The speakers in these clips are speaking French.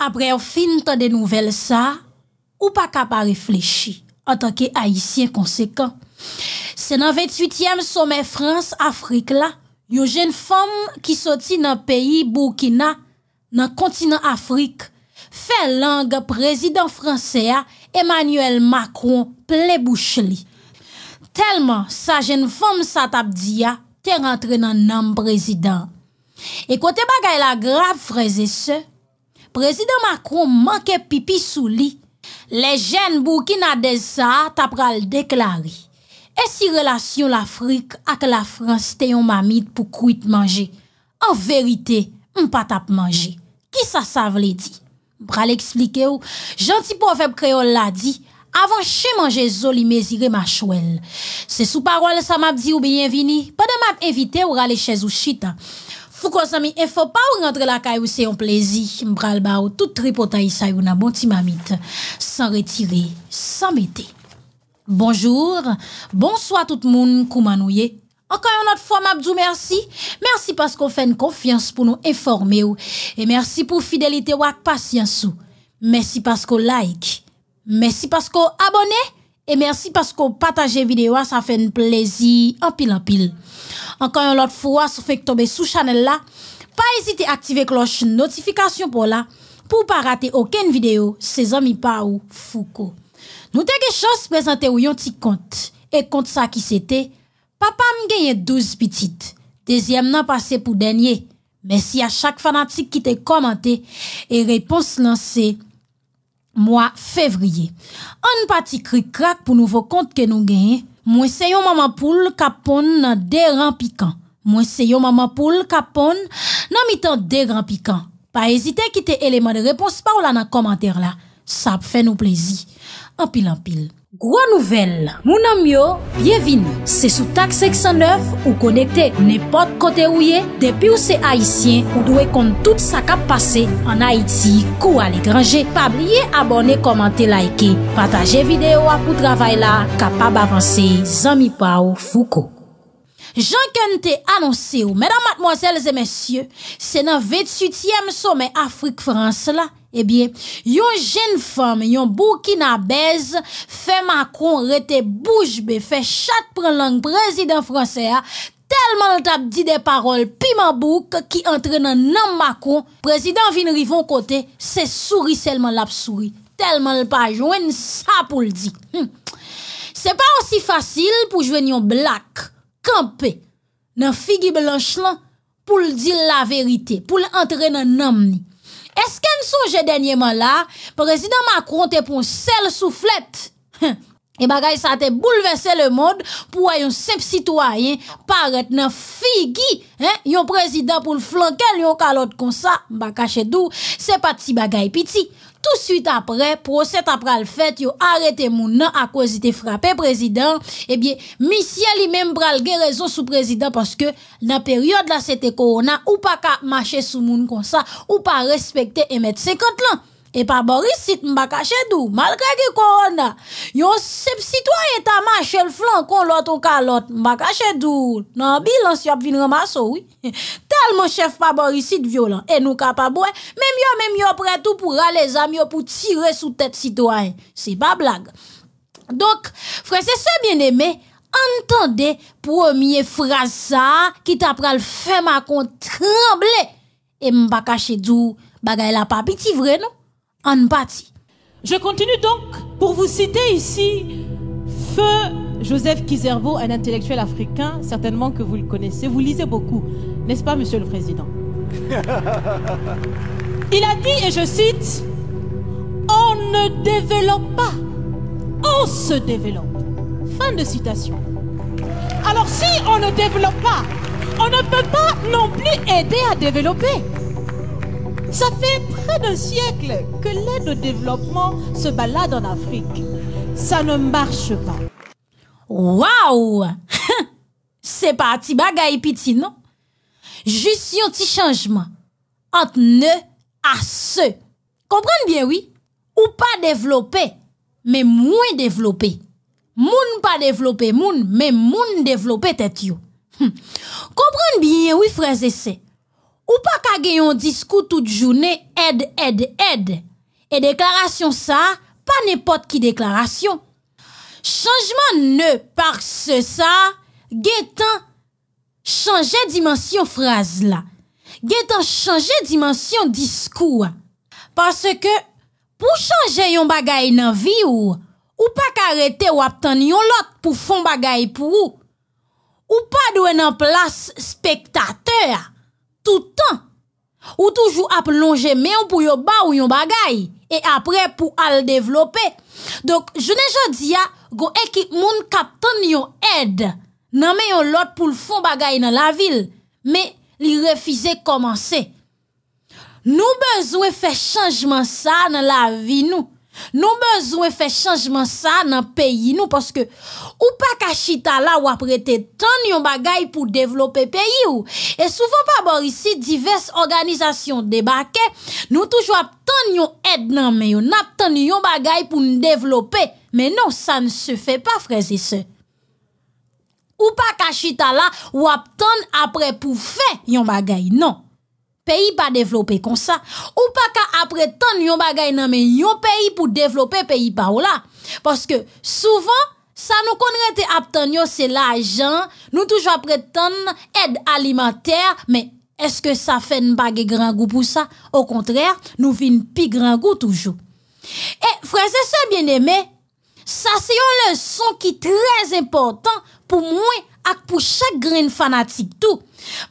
apre yo fin tan de nouvel sa, ou pa kapa reflechi, an tanke haisyen konsekant. Se nan 28e Somme Frans Afrik la, yo jen fom ki soti nan peyi Bokina, nan kontinant Afrik, fe lang prezident franse a, Emmanuel Macron plebouche li. Telman sa jen fom sa tap di ya, te rentre nan nan prezident. E kote bagay la grap freze se, Prezident Macron manke pipi sou li. Le jen bou ki na de sa tap ral deklari. E si relasyon l'Afrique ak la France teyon mamit pou kou it manje? An verite, m pa tap manje. Ki sa sa vle di? Ral explike ou. Janti pou an feb kreol la di. Avan che manje zo li mezire ma chouel. Se sou parol sa map di ou bienvini. Pa de map evite ou rale che zou chita. Fouko Sami, il faut pas rentrer la caille c'est un plaisir. M'bral ba ou tout tripotaï sa yon a bon timamite. Sans retirer, sans mettre. Bonjour, bonsoir tout le monde, Encore une autre fois, Mabdou, merci. Merci parce qu'on fait une confiance pour nous informer. Et merci pour fidélité ou patience. Ou. Merci parce qu'on like. Merci parce qu'on abonnez. Et merci parce que partager vidéo, ça fait un plaisir en pile en pile. Encore une autre fois, si vous tomber sous channel là, pas hésiter à activer cloche notification pour là, pour pas rater aucune vidéo, ses amis pas ou Foucault. Nous quelque chose présenté ou petit compte. Et compte ça qui c'était, papa m'a gagné 12 petites. Deuxième n'a passé pour dernier. Merci à chaque fanatique qui t'a commenté et réponse lancée mois février. Un parti cri crac pour nouveau compte que nous gagnons. Moi c'est maman poule capon nan des grands piquants. Moi c'est maman poule capone nan mitan des grands piquants. Pas hésiter quitter élément de réponse par là dans commentaire là. Ça fait nous plaisir. En pile en pile. Gwa nouvel, mounan myo, byevini, se sou tak 609 ou konekte ou ne pot kote ou ye, depi ou se Haitien ou dwe kont tout sa kap pase an Haiti kou al e grange, pa blye abone komante laike, pataje videyo apou travay la, kapab avanse zami pa ou fouko. Jean-Quentin annonse ou mèdam matmoazèl zè mèsyè, se nan 28è somè Afrique-France la, Ebyen, eh yon jen fome, yon bou ki na bez, fe Macron rete boujbe, fe chat pran lang prezident franse a, telman l tap di de parol pi mabouk ki entre nan nan Macron, prezident vin rivon kote, se souri selman lap souri, telman l pa jwen sa pou l di. Hm. Se pa osi fasil pou jwen yon blak, kampe, nan figi blanch lan pou l di la verite, pou l entre nan nanm ni. Est-ce qu'elle songeait dernièrement là, président Macron te pour seul soufflette? Hum. Et bagaille, ça t'a bouleversé le monde pour un simple citoyen paraître dans figi, hein, yon président pour le flanquer, yon calotte comme ça, Bah, caché d'où, c'est pas de si bagaille piti. Tout suite apre, prosed apre al fet, yo arete moun nan akwezite frape prezident, ebyen, eh misye li menm pral ge rezo sou prezident, paske nan peryode la sete korona, ou pa ka mache sou moun konsa, ou pa respekte emet sekant lan. Et pa borisit mba kachedou, malgré malgré corona, yon sep citoyens ta marche le flanc, kon lot ou kalot, Non, Non, bilan si yop vin ramaso, oui. Tellement chef pa borisit violent, Et nous, nous même yon, même yo prêt tout pour aller les amis pour tirer sous tête, citoyen. C'est pas blague. Donc, frère, c'est ce bien aimé Entendez, premier phrase sa ki ta pral m'a trembler Et m'a mba d'où bagay la papi petit vrai, non je continue donc pour vous citer ici Feu Joseph Kizerbo, un intellectuel africain, certainement que vous le connaissez, vous lisez beaucoup, n'est-ce pas, Monsieur le Président Il a dit, et je cite, On ne développe pas, on se développe. Fin de citation. Alors si on ne développe pas, on ne peut pas non plus aider à développer. Ça fait près d'un siècle que l'aide au développement se balade en Afrique. Ça ne marche pas. Waouh! C'est parti, bagaille piti, non? Juste un petit changement entre ne à ce. Comprenez bien, oui? Ou pas développer, mais moins développé. Moun pas développé, moun, mais moun développé, tête yo. Hum. Comprenez bien, oui, frères et sœurs. Ou pas qu'à gagner un discours toute journée, aide, aide, aide. Et déclaration ça, pas n'importe qui déclaration. Changement ne parce ça ça, changer dimension phrase là fraz changer dimension discours parce que pour changer ke pou un yon bagay dans vie ou, ou pas qu'arrêter ou attendre yon pour bagay pour ou. Ou pas mettre en place spectateur, tout temps. Ou toujours à plonger mais pour yon ba ou yon bagay. Et après pour al développer. Donc, je ne dis gon équipe moun yon aide. Nan mais yon lot pour le fond bagay dans la ville. Mais, li de commencer. Nous besoin faire changement ça dans la vie nous. Nou bezwen fè chanjman sa nan peyi nou paske ou pa kachita bon, la wap rete ton yon bagay pou devlope peyi ou. E soufan pa bor isi divers organizasyon debake, nou touj wap ton yon ed nan men yo, nap ton yon bagay pou nou devlope. Men nou sa ne se fè pa freze se. Ou pa kachita la wap ton apre pou fè yon bagay nou. peyi pa devlope kon sa. Ou pa ka apretan yon bagay nan men yon peyi pou devlope peyi pa ou la. Paske souvan, sa nou kon rete apten yon sel ajan, nou toujwa apretan ed alimenter, men eske sa fen bagay gran gou pou sa. Ou kontrèr, nou vin pi gran gou toujou. E, freze se bien eme, sa se yon lè son ki trèz important pou mwen ak pou chak gren fanatik tou.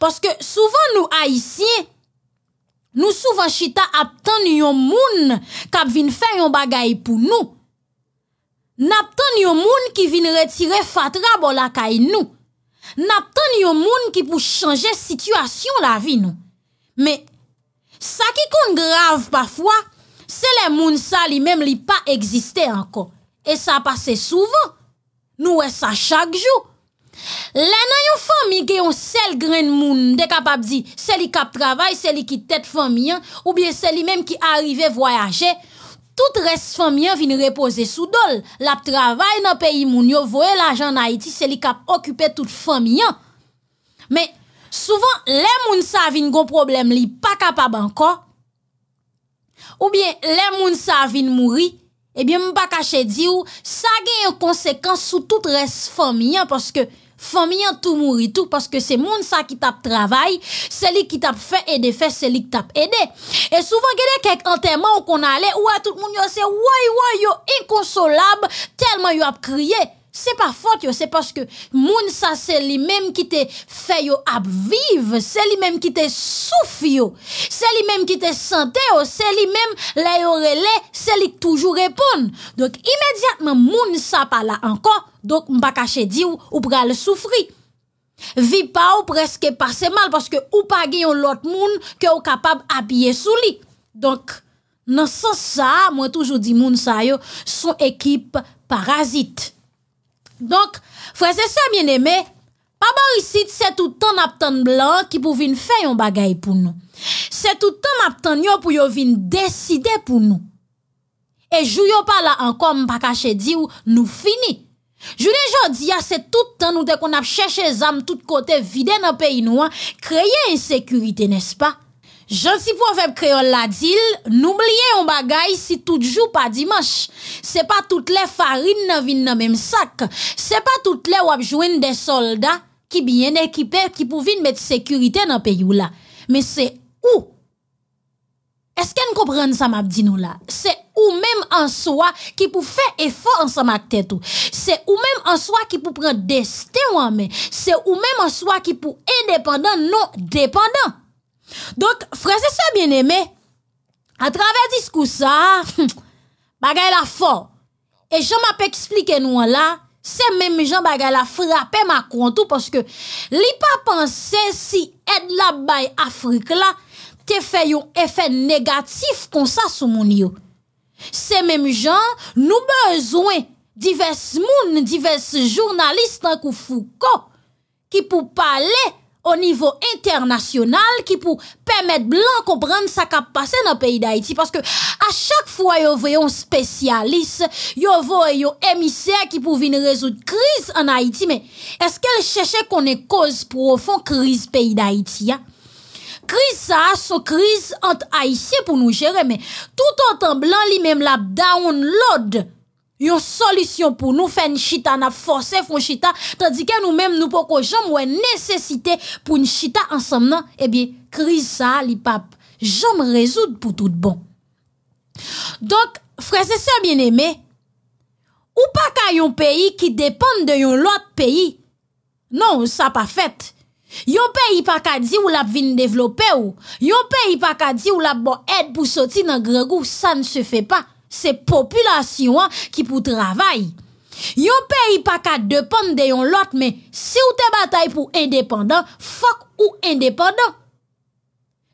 Paske souvan nou aisyen Nous souvent, chita des gens yon moun kap vin fè yon bagay pou nou. Nap gens yon moun ki vin retire fatra bo lakay nou. Nap yon moun ki pou chanje situation la vi nou. Mais sa ki kon grave parfois, c'est le moun sa li même li pa existé anko. Et sa passe souvent. Nous, c'est ça chaque jour. Le nan yon fami genyon sel gren moun de kapap di, seli kap travay, seli ki tet fami an, oubyen seli menm ki arive voyaje, tout res fami an vin repose sou dol. Lap travay nan peyi moun yo voye la jan na iti, seli kap okupe tout fami an. Men, souvan le moun sa vin gon problem li pa kapap anko, oubyen le moun sa vin mouri, ebyen mba kache di ou, sa genyon konsekans sou tout res fami an, paske, Fomin yon tou mouri tou Paske se moun sa ki tap travay Se li ki tap fè edè fè Se li ki tap edè E souvan gede kek anterman ou kon ale Ou a tout moun yo se woy woy yo Inkonsolab Telman yo ap kriye c'est pas faute c'est parce que moun ça c'est lui même qui t'a fait vivre c'est lui même qui t'a souffert, c'est lui même qui t'a santé c'est lui même qui c'est lui toujours répond donc immédiatement moun ça pas là encore donc m'pa cacher di ou, ou pral souffrir vi pas ou presque pas mal parce que ou pa pas l'autre moun que ou capable habiller sous lit donc dans sens ça moi toujours dit moun yo son équipe parasite Donk, fwese se mjen eme, pa ba usit se toutan ap tan blan ki pou vin fè yon bagay pou nou. Se toutan ap tan yo pou yo vin deside pou nou. E jou yo pala ankom pa kache di ou nou fini. Jou de jodi ya se toutan ou de kon ap ah, chèche zanm tout kote vide nan pe inouan, kreye insekurite nespa. Gentil proverbe créole la dit, n'oubliez un bagay si tout joue pas dimanche. C'est pas toutes les farines viennent dans le même sac. C'est pas toutes les wap des soldats qui bien équipés qui pouvin mettre sécurité dans pays là. Mais c'est où est-ce qu'on comprend ça m'a dit là C'est ou même en soi qui pour faire effort ensemble avec tête C'est où même en soi qui pour prendre destin en C'est où même en soi qui pour indépendant non dépendant. Donc, frère, c'est ça bien aimé. À travers discours, ça, bagaille la fort. Et je m'appelle expliquer nous là, c'est même gens, Bagay la frappé ma tout parce que li pas pensé si aide la là fait un effet négatif comme ça sur mon monde. C'est même gens, nous besoin divers moun, divers journalistes coup Foucault qui pour parler au niveau international qui pour permettre blanc comprendre sa qui passé dans le pays d'Haïti parce que à chaque fois yo voyez un spécialiste yo voyez un émissaire qui pouvait venir résoudre crise en Haïti mais est-ce qu'elle cherchait qu'on ait cause profonde crise pays d'Haïti hein? Crise ça, son crise entre Haïtiens pour nous gérer, mais tout autant blanc lui-même la download une solution pour nous faire une chita, n'a forcé une chita, tandis que nous-mêmes, nous pouvons jamais nécessité pour une chita ensemble, non? Eh bien, crise ça, l'ipap jamais résoudre pour tout bon. Donc, frères et sœurs bien-aimés, ou pas qu'à un pays qui dépend de un autre pays. Non, ça pas fait. Yon pays pas qu'à dire ou la vin développer ou, yon pays pas qu'à dire ou la bon aide pour sortir dans grand goût, ça ne se fait pas. Se populasyon an ki pou travay. Yon peyi pa ka depan de yon lot, men se ou te batay pou indepandan, fok ou indepandan.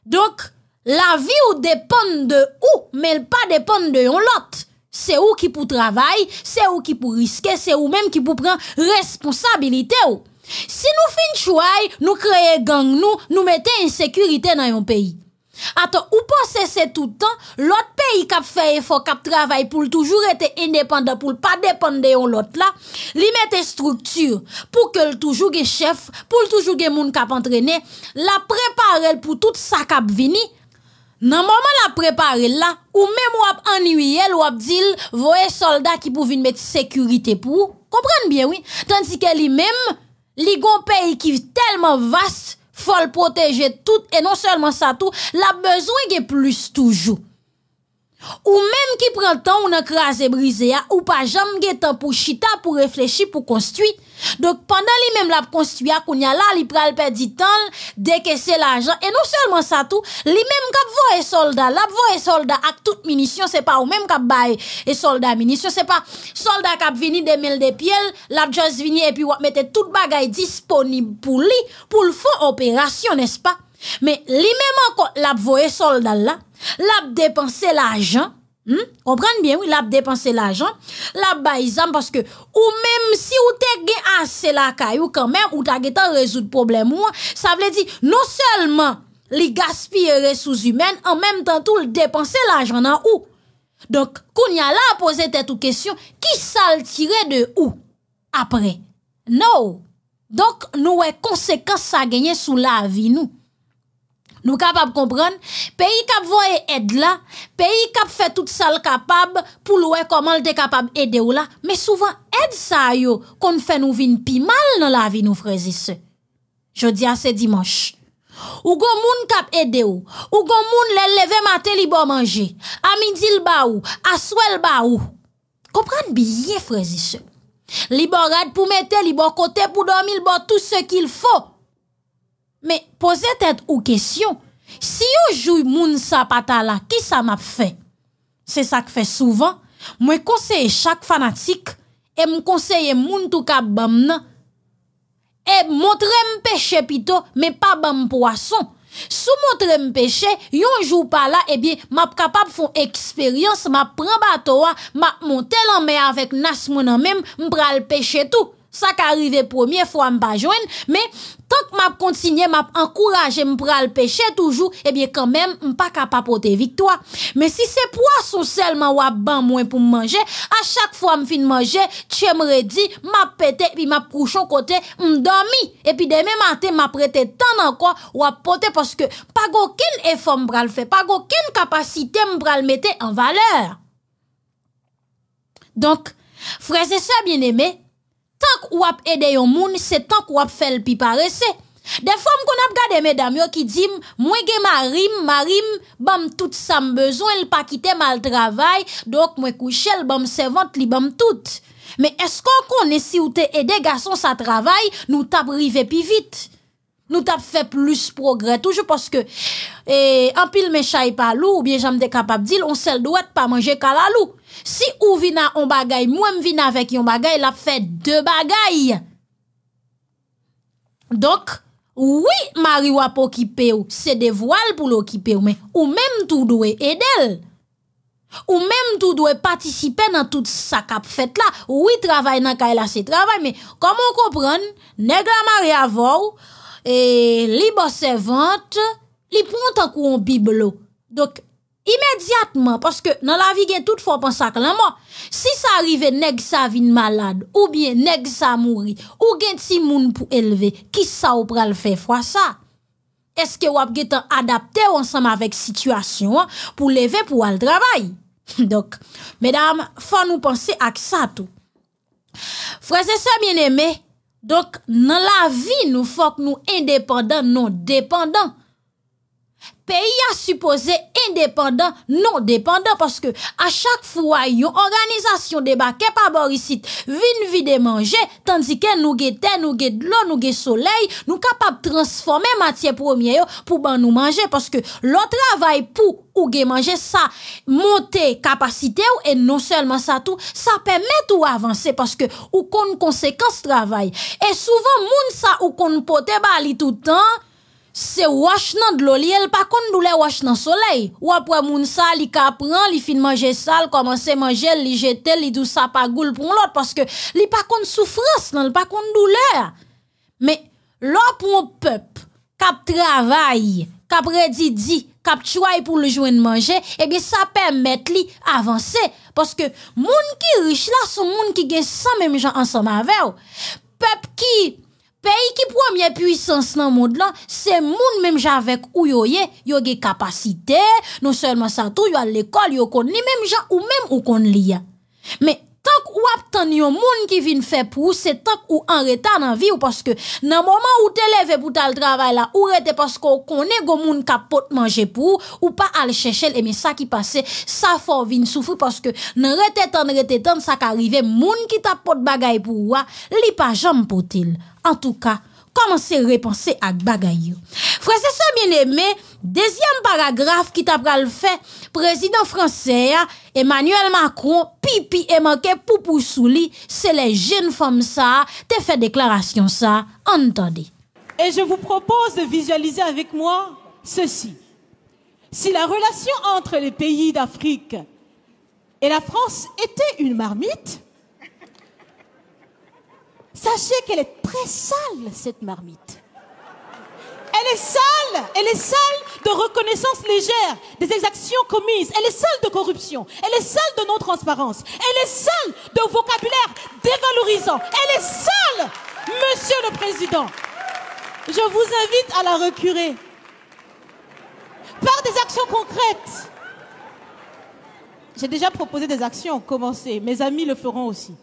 Donk, la vi ou depan de ou, men pa depan de yon lot. Se ou ki pou travay, se ou ki pou riske, se ou men ki pou pran responsabilite ou. Si nou fin chouay, nou kreye gang nou, nou mette insekurite nan yon peyi. Ate, ou pa sese toutan, lot peyi kap feye fok kap travay pou l'toujou rete indepanda pou l'pa depande yon lot la, li mette struktur pou ke l'toujou ge chef, pou l'toujou ge moun kap antrene, la preparel pou tout sa kap vini, nan moman la preparel la, ou mem wap anuyel, wap dil, voye solda ki pou vin mette sekurite pou ou, komprende bien, oui, tansi ke li mem, li gon peyi ki telman vas, Fòl poteje tout, E non sèlman sa tout, La bezwen gen plus toujou. Ou menm ki pren tan ou nan kras e brize ya Ou pa jam gen tan pou chita Pou reflechi, pou konstuit Dok pandan li menm la pou konstuit Akoun ya la, li pral perdi tan Dek ese la anjan E nou selman sa tou Li menm kap vo e solda La pou vo e solda ak tout minisyon Se pa ou menm kap bay e solda minisyon Se pa solda kap vini de mel de piel La pou jaz vini E pi wak mette tout bagay disponib pou li Pou l'fond operasyon, nes pa Menm li menm ankon la pou vo e solda la l'ab dépensé l'argent. on hmm? Comprenez bien, oui, l'ab dépensé l'argent, l'a baise parce que, ou même si ou te assez la caillou quand même, ou ta résolu résoudre problème ou, ça veut dire, non seulement li gaspiller ressources humaines, en même temps tout le dépenser l'argent en ou. Donc, qu'on y a là poser tête question, qui ça de où après? Non. Donc, nous est conséquence à gagner sous la vie nous. Nou kap ap kompran, peyi kap voye ed la, peyi kap fe tout sal kapab pou loue koman l de kapab ede ou la, me souvan ed sa yo kon fe nou vin pi mal nan la vi nou frezi se. Jodi an se dimanche, ou gon moun kap ede ou, ou gon moun le leve mate li bo manje, a midi l ba ou, a swel ba ou, kompran biye frezi se. Li bo rad pou mete, li bo kote, pou domi l bo tout se kil fo, Me pose tet ou kesyon, si yo jou moun sa pata la, ki sa map fe? Se sa ke fe souvan, mwen konseye chak fanatik, e mwen konseye moun tou kap bam nan. E mwotre mpeche pito, me pa bam poason. Sou mwotre mpeche, yo jou pa la, ebyen, map kapap fon eksperyans, map pran ba towa, map mwen telan me eh avèk nas mounan mem, mpral peche tou. sa ka arrive pwomye fwa mba jwen, me, tanke m ap kontinye, m ap ankoraje, m pral peche toujou, ebyen eh kanmem, m pa kapapote viktoa. Me si se po son selman wap ban mwen pou m manje, a chak fwa m fin manje, tche m redi, m ap pete, pi m ap kouchon kote, m domi, epi deme maten, m ap rete tan anko, wap pote, paske pa goken e fwa m pral fe, pa goken kapasite m pral mette an valeur. Donk, freze sa bien eme, tan k ou ap ede yon moun, se tan k ou ap fel pi parese. De fwa m kon ap gade me dam yo ki jim, mwen gen ma rim, ma rim, bam tout sam bezon, el pa kite mal travay, dok mwen kouche el, bam sevant li, bam tout. Me esko kon esi ou te ede gason sa travay, nou tap rive pi vit? Nou tap fè plus progrè. Toujou poske, anpil eh, me chay pa lou, ou bien janm de kapap dil, on sel doit pa manje ka la lou. Si ou vina on bagay, mwen m vina vek yon bagay, la fè de bagay. Dok, wii mari wap okipe ou, se de voal pou l'okipe ou, ou mèm tou dwe edel. Ou mèm tou dwe patisipe nan tout sa kap fèt la. Wii travay nan ka e la se travay, men komon kompran, neg la mari avor ou, et libre servante, li prend un coup en bibelot. Donc, immédiatement, parce que dans la vie, il toutefois penser à la mort. Si ça arrive, nèg ça vin malade, ou bien pas ça mourit, ou gen si moun pour élever, qui ça ou pral faire fois ça? Est-ce que vous avez adapté ensemble avec situation pour lever pour le travail? Donc, mesdames, faut nous penser à ça tout. Frères et sœurs bien-aimés, Donk nan la vi nou fok nou independant nou dependant. peyi a supose independant, non dependant, paske a chak fwa yon organizasyon de ba kepa borisit, vin vide manje, tandike nou ge ten, nou ge lon, nou ge soley, nou kapap transforme matye promye yo pou ban nou manje, paske lo travay pou ou ge manje, sa monte kapasite yo, e non selman sa tou, sa pemet ou avanse, paske ou kon konsekans travay, e souvan moun sa ou kon pote bali toutan, c'est wash nan de l'eau li elle pas konn douleur wash nan soleil ou après moun sa li ka prend li fin manger sal commencer manger li jete li dou sa pa goul pour l'autre parce que li pas konn souffrance nan li pas konn douleur mais là, pour un peuple kap travail kap redi di kap choy pour le joindre manger eh bien ça permet li avancer parce que moun ki riche là son moun ki gen sans même gens ensemble avec peuple qui pe yi ki pwamye pwisans nan mod lan, se moun menm jan avèk ou yo ye, yo ge kapasite, non selman sa tou yo al lekol, yo kon li menm jan ou menm yo kon li ya. Men, tank ou ap tan yon moun ki vin fe pou ou, se tank ou an re tan nan vi ou, paske nan mouman ou te leve pou tal travay la, ou re te paske ou kone go moun ka pot manje pou ou, ou pa al chè chèl, eme sa ki pase, sa for vin soufou, paske nan re te tan, re te tan, sa ka rive moun ki ta pot bagay pou ou, li pa jom potil. En tou ka, komanse repanse ak bagay yo. Fransese mien eme, Deuxième paragraphe qui t'a le fait, président français hein, Emmanuel Macron, pipi et manqué pour souli, c'est les jeunes femmes ça, t'es fait déclaration ça, entendez. Et je vous propose de visualiser avec moi ceci. Si la relation entre les pays d'Afrique et la France était une marmite, sachez qu'elle est très sale, cette marmite. Elle est seule, elle est de reconnaissance légère des exactions commises. Elle est seule de corruption. Elle est seule de non-transparence. Elle est seule de vocabulaire dévalorisant. Elle est seule, monsieur le président. Je vous invite à la recurer par des actions concrètes. J'ai déjà proposé des actions, commencez. Mes amis le feront aussi.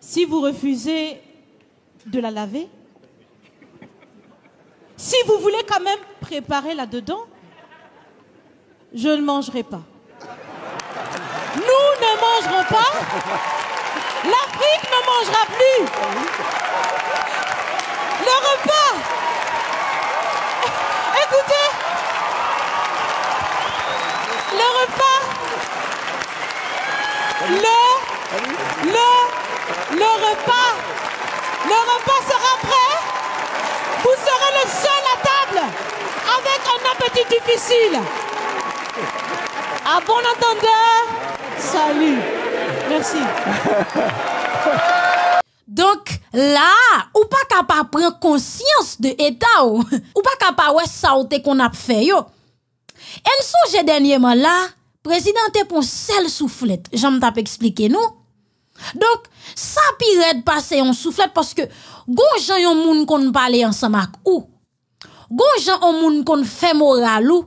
Si vous refusez de la laver, si vous voulez quand même préparer là-dedans, je ne mangerai pas. Nous ne mangerons pas. L'Afrique ne mangera plus. Le repas. Écoutez. Le repas. Le. Le. Le repas. Le repas, petit difficile. À bon attendez. salut. Merci. Donc là, ou pas capable prendre conscience de l'état ou, pas capable de sauter qu'on a fait yo. Et nous dernièrement là, président pour seul soufflette. J'aime t'a expliquer nous. Donc, ça pire de passer en soufflette parce que, vous un un qu'on qui parle ensemble ou, Gonjan on moun kon fait moral ou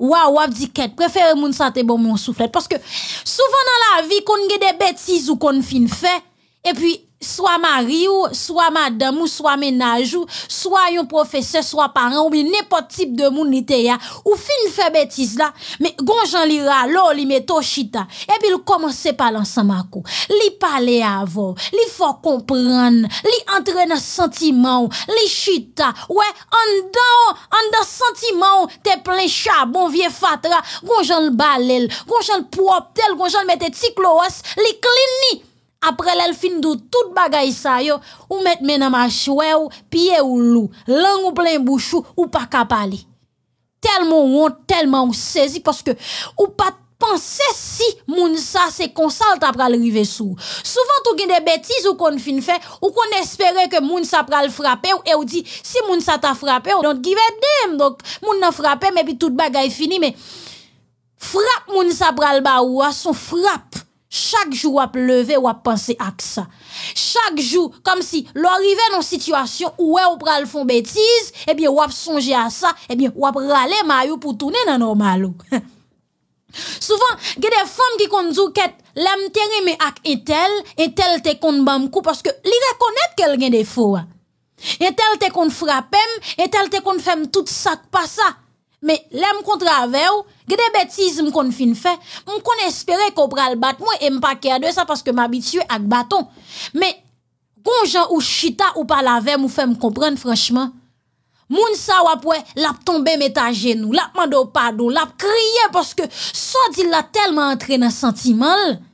Waouh, wap di ket, préfère moun santé bon mon soufflet. Parce que souvent dans la vie, kon gen des bêtises ou kon fin fait, et puis Soa ma ri ou, soa ma dam ou, soa menaj ou, soa yon profese, soa paran ou, mi nepo tip de moun nite ya, ou fin fè betis la, mi gonjan li ralo, li meto chita, epi li komanse palan san makou. Li pale avon, li fò kompran, li antre nan sentiman ou, li chita, wè, an dan, an dan sentiman ou, te plen chabon, vie fatra, gonjan l balel, gonjan l pop tel, gonjan l mete tiklo os, li klini, Après l'elfin fin tout bagay sa yo, ou met mena ma chouè ou, ou lou, lang ou plein bouchou, ou pas kapali. Tellement ou on, ou saisi, que que ou pas pense si moun sa se konsal après pral rive sou. Souvent tout gen de bêtises ou kon fin fait ou kon espere que moun sa pral frappe ou, et ou di, si moun sa ta frappé ou, don't give a damn, donc moun nan frappé, me puis tout bagay fini, mais frappe moun sa pral ba ou son frappe. Chaque jour, vous lever, vous penser à ça. Chaque jour, comme si l'arrivée dans une situation où vous pral font bêtise, eh bien, vous songer à ça, eh bien, vous râler maillot pour tourner dans normal. Souvent, il y a des femmes qui disent que l'âme mais avec un tel, un tel te kon bam coup parce que li reconnaît qu'elle a des faux. Un tel te kon frappem, un tel te kon fait tout ça pas ça. Me, le m kontra ave ou, gde betiz m kon fin fe, m kon espere kopral bat, mwen e m pa kede sa paske m abitye ak baton. Me, kon jan ou chita ou palave m ou fe m kompren franchman, moun sa wapwe lap tombe metan genou, lap mando padou, lap kriye paske sa di la telman entre nan sentiman lè.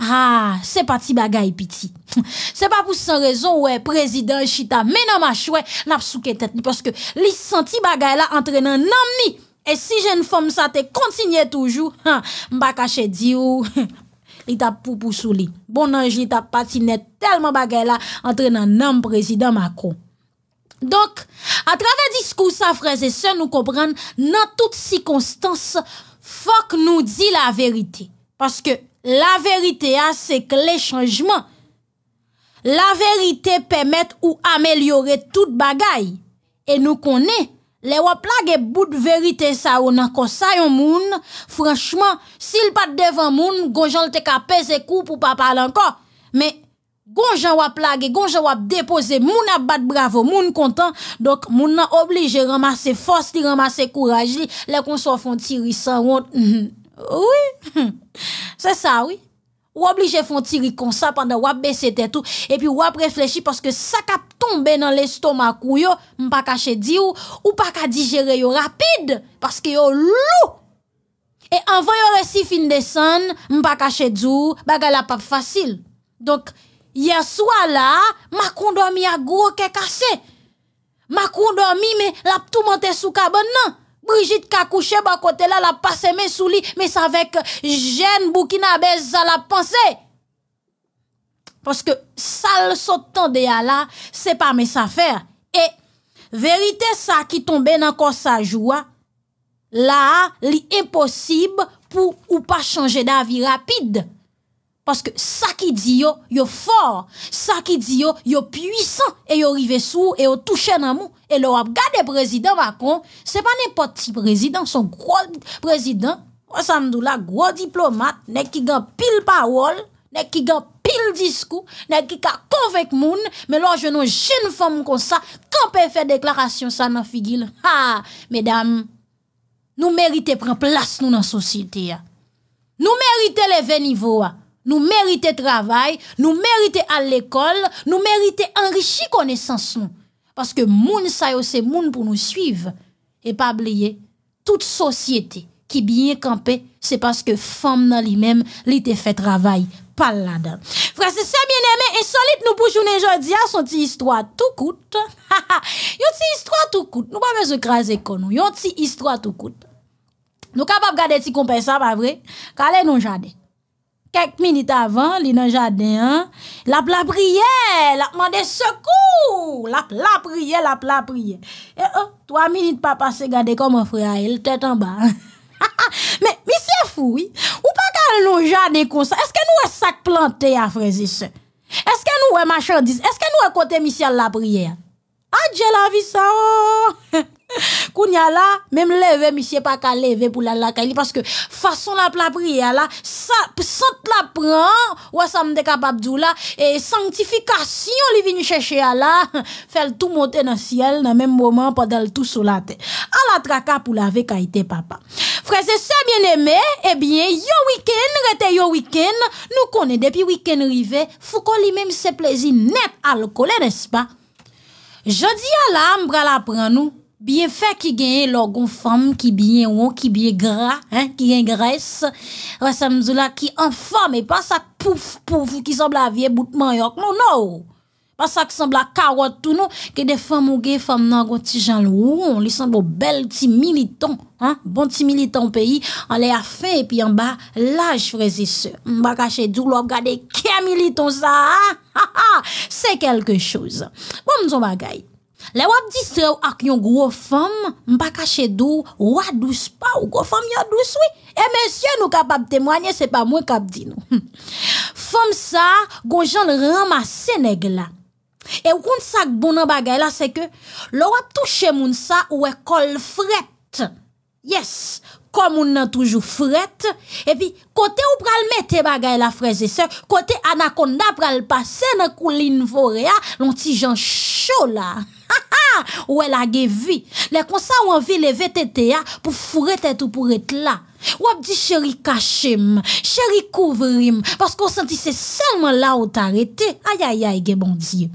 Ah, c'est pas ti bagay piti. pas pas pour sans raison, le président Chita non, ma n'a n'a pas tête, Parce que li senti bagay la entre nan mi. Et si jeune femme ça te continue toujours. ha, mba di ou, li tap pou pou sou li. Bon ange li tap patine tellement bagay la un nan président Macron. à travers travers discours, sa et sœurs, nous nous nan toutes toutes faut que nous dit la vérité. Parce que, la vérité, hein, c'est que les changements, La vérité permet ou toute tout bagay. Et nous Les le wap et bout ça on ou nan sa yon moun, Franchement, sil pas devant moun, gonjan te ka pour kou pou pa parler encore. Mais, gonjan wap gonjan wap depose, moun a bat bravo, moun content. Donc moun nan obligé ramasse force, ramasse courage courage li, le kon so tiri oui, c'est ça, oui. Ou obligé font tirer comme ça pendant ou baisser tête tout et puis ou réfléchir parce que ça cap tomber dans l'estomac ou yo, m'pas caché dire ou, ou pas qu'à digérer yo rapide parce que yo loup Et avant yo récit fin descend, m'pas caché dire baga la pas facile. Donc hier soir là, ma condomi a gros qu'est cassé. Ma dormi, mais la tout monter sous cabane non. Brigitte couché à bah, côté là, la passe mes sous lit, mais c'est avec Jeanne Burkinabé, à la pensée. Parce que le sautant de là, c'est pas mes affaires. Et vérité ça qui tombe dans sa joie, hein. là, impossible pour ou pas changer d'avis rapide parce que ça qui dit yo yo fort ça qui dit yo yo puissant et yo rivé sou et yo touché nan mou et le président Macron n'est pas n'importe qui président son gros président ça la gros diplomate n'est qui gagne pile parole n'est qui gagne pile discours qui qui ka convainc moun mais là je non jeune femme comme ça quand peut faire déclaration ça nan figil ha mesdames nous méritons prendre place nous dans société nous méritons lever niveau nous méritons travail, nous méritons à l'école, nous méritons enrichir connaissance nous. Parce que moun sa yo c'est moun pour nous suivre. Et pas oublier, toute société qui bien campé, c'est parce que femme dans lui-même, li fait travail. Pas là-dedans. Frère, c'est ça bien aimé, insolite nous pour journée aujourd'hui, son petit histoire tout coûte. yon petit histoire tout coûte. Nous pas besoin craser con nous. Yon histoire tout coûte. Nous capables garder petit compère ça, pas vrai? Calé nous jardin quelques minutes avant, li dans jardin, hein. la la prière, la demandé secours, la la prière, la la prière. Et oh, trois minutes pas passé, comme comment frère, il tête en bas. mais, monsieur Fouille, fou, oui. Ou pas qu'à nous jardin comme ça. Est-ce que nous sommes sac planté à frères Est-ce que nous sommes marchandise? Est-ce que nous sommes côté monsieur, la prière? Adieu la vie ça, oh! Kounya là, même lever, monsieur pas qu'à lever pour la la parce que façon la pla prière là, ça, sans la prend, ou ça m'de capable et sanctification li vini chercher à là, faire tout monter dans le ciel, dans le même moment, pendant tout sur la terre. À la traka pour laver été papa. Frère c'est bien aimé, eh bien, yo week-end, rete yo week-end, nous connaissons depuis week-end rivé, faut qu'on lui même se plaisir net alcoolé, n'est-ce pas? dis à la, prend nous, Biye fè ki genye logon fèm ki biye ou, ki biye gra, ki genye greys. Wè sa mzou la ki an fèm e pasak pouf pouf ou ki sèmbla vie boutman yok nou nou. Pasak sèmbla karot tou nou ki de fèm ou ge fèm nan gwen ti janlou ou. Li sèmbou bel ti militon. Bon ti militon peyi an le a fèm e pi an ba laj frezi sè. Mba kache djou logade ke militon sa. Se kelke chouz. Mba mzou bagay. Le wap distre ou ak yon gro fom, mpa kache dou, wadous pa ou gro fom yon dous wè. E men syen nou kap ap temwanyen, se pa mwen kap di nou. Fom sa, goun jan ram a Seneg la. E woun sak bonan bagay la, se ke, le wap touche moun sa ou e kol fret. Yes, komoun nan toujou fret. E pi, kote ou pral mette bagay la freze se, kote anakonda pral pase nan koulin vore ya, lonti jan sho la. Ha ha, ou e la gevi, le konsa ou anvi leve tete ya pou fure tete ou pou ete la. Ou ap di cheri kachem, cheri kouvrim, pask ou senti se selman la ou tarete. Ayayay, ge bon diye.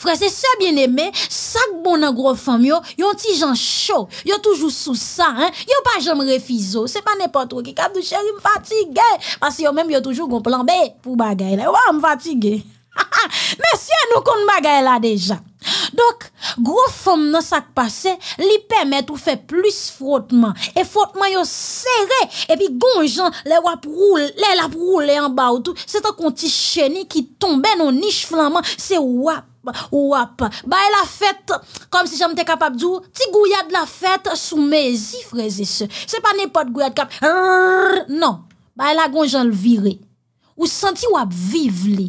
Frese se bieneme, sak bonan grofam yo, yon ti jan chou, yo toujou sou sa, yo pa jom refizo. Se pa ne patro ki kap do cheri mfatige, pask yo menm yo toujou gon plan, be, pou bagay la, yo mfatige. Monsieur, nous kon bagaille là déjà. Donc, gros femme dans sac passé, li permet ou fait plus frottement. Et frottement yo serré. Et puis, gonjan, le wap roule, le lap roule en bas ou tout. C'est un petit chenille qui tombe dans niche flamand. C'est wap wap. Bah, a fait comme si j'étais capable de dire, petit de la fête sous mes frères et sœurs. C'est pas n'importe gouillade cap. Non. Bah, a gonjan le viré. Ou senti wap vivre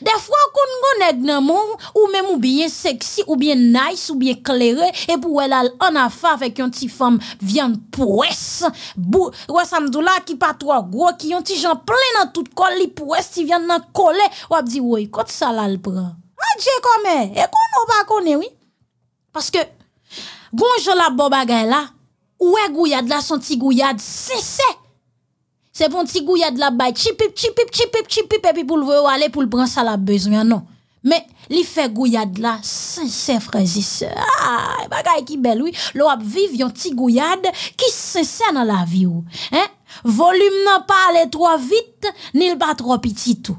De fwa kon ngon ed nan moun, ou men mou biye seksi, ou biye nais, ou biye klerè, e pou wè lal an afa fek yon ti fom vyan pwes, wè samdou la ki patwa gwo ki yon ti jan ple nan tout kol li pwes ti vyan nan kole, wè ap di wè, kote sa lal pran? A dje kome, e kon ou ba kone wè? Paske, gwen jola bo bagay la, wè gouyad la son ti gouyad se se. Se pon ti gouyad la bay, chipip, chipip, chipip, chipip, epi pou l vwe ou ale pou l bran sa la bezwen, non. Me, li fe gouyad la, se se frezise, aaa, e bagay ki bel ou, lo ap viv yon ti gouyad ki se se nan la vi ou, he? Volume nan pa ale troa vit, ni l bat ro pitit ou.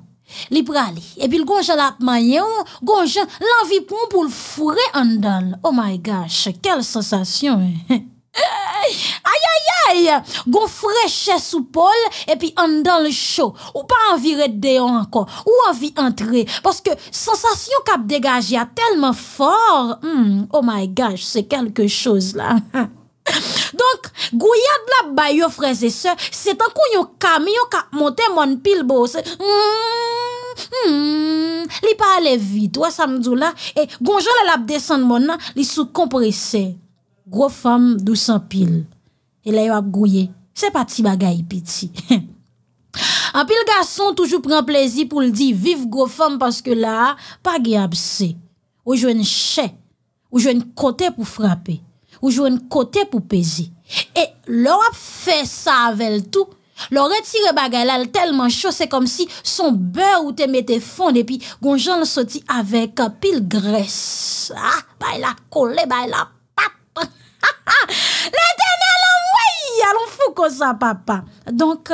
Li prale, epi l gonje la ap maye ou, gonje, lan vi pon pou l fure andal. Oh my gosh, kel sensasyon, he? Ayayay, gon freche sou pol, epi an dan le chou, ou pa an viret deyon anko, ou an vi entre, paske sensasyon kap degaj ya telman for, hmm, oh my gosh, se kelke chouz la. Donk, gouyad la bayo freze se, se tankou yon kamiyon kap monte mon pil bo, se, hmmm, hmmm, li pa ale vit, wè sa mdou la, e gonjol la lap desen mon nan, li sou komprese, Grofam dousan pil. E la yo ap gouye. Se pati bagay piti. An pil gason toujou pren plezi pou ldi. Viv grofam paske la pa ge apse. Ou jwen chè. Ou jwen kote pou frape. Ou jwen kote pou pezi. E lor ap fe sa avèl tou. Lor etire bagay lal telman chò. Se kom si son bè ou te mette fond. E pi gon jen l soti avèk apil gres. A ah, bay la kole bay la. Le dene alon woy, alon fou ko sa papa. Donk,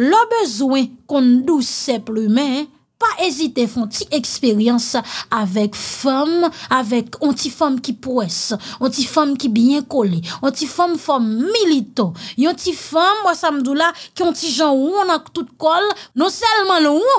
lo bezwen kon nou seplu men, pa ezite fon ti eksperyans avèk fèm, avèk onti fèm ki pwès, onti fèm ki byen kolè, onti fèm fèm milito, yon ti fèm wò samdou la ki onti jan wò nan tout kol, non selman lò wò.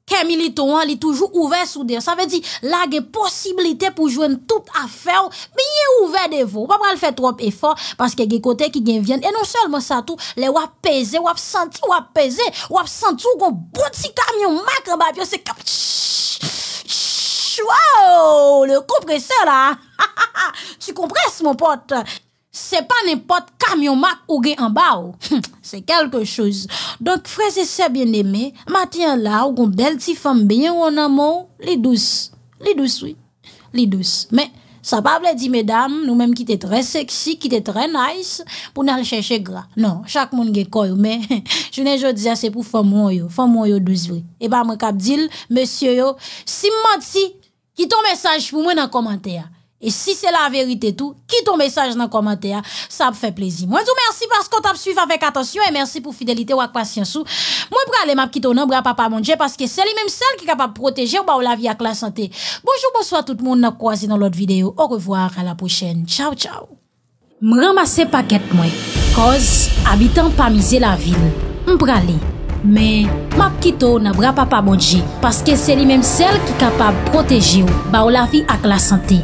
kemi li tou an, li toujou ouve sou der. Sa ve di, la ge posibilite pou jwen tout afeo, mi ye ouve devon. Pa pran le fet wap efor, paske ge kote ki gen vyen. E non selman sa tou, le wap peze, wap santi wap peze, wap santi ou gon bouti kamyon mak an bap yo, se kap tshhh, tshhh, wouw, le kompresor la, ha ha ha, si kompres mon pot. c'est pas n'importe camion marque ou gain en bas oh. hum, c'est quelque chose donc frère et sœurs bien-aimés matin là ou gon belle petite femme bien ou en amour les douces les douces oui les douces mais ça pas veut dire mesdames nous même qui était très sexy qui était très nice pour aller chercher gras non chaque monde ge corps mais je ne jodi c'est pour femme yo femme yo douce oui et pas bah, moi cap dire monsieur yo si menti qui ton message pour moi dans commentaire E si se la verite tou, ki ton mesaj nan komentè a, sa ap fè plezi. Mwen sou mersi pas kon ta ap suiv avèk atansyon e mersi pou fidelite wak pas yansou. Mwen brale map kito nan bra papa moun dje paske se li menm sel ki kapab proteje ou ba ou la vi ak la sante. Bonjou, bonsoi tout moun na kwazi nan lot videyo. Ou revoar, a la pochèn. Tchao, tchao. Mwen ramase paket mwen koz abitan pa mize la vil. Mwen brale. Men, map kito nan bra papa moun dje paske se li menm sel ki kapab proteje ou ba ou la vi ak la sante.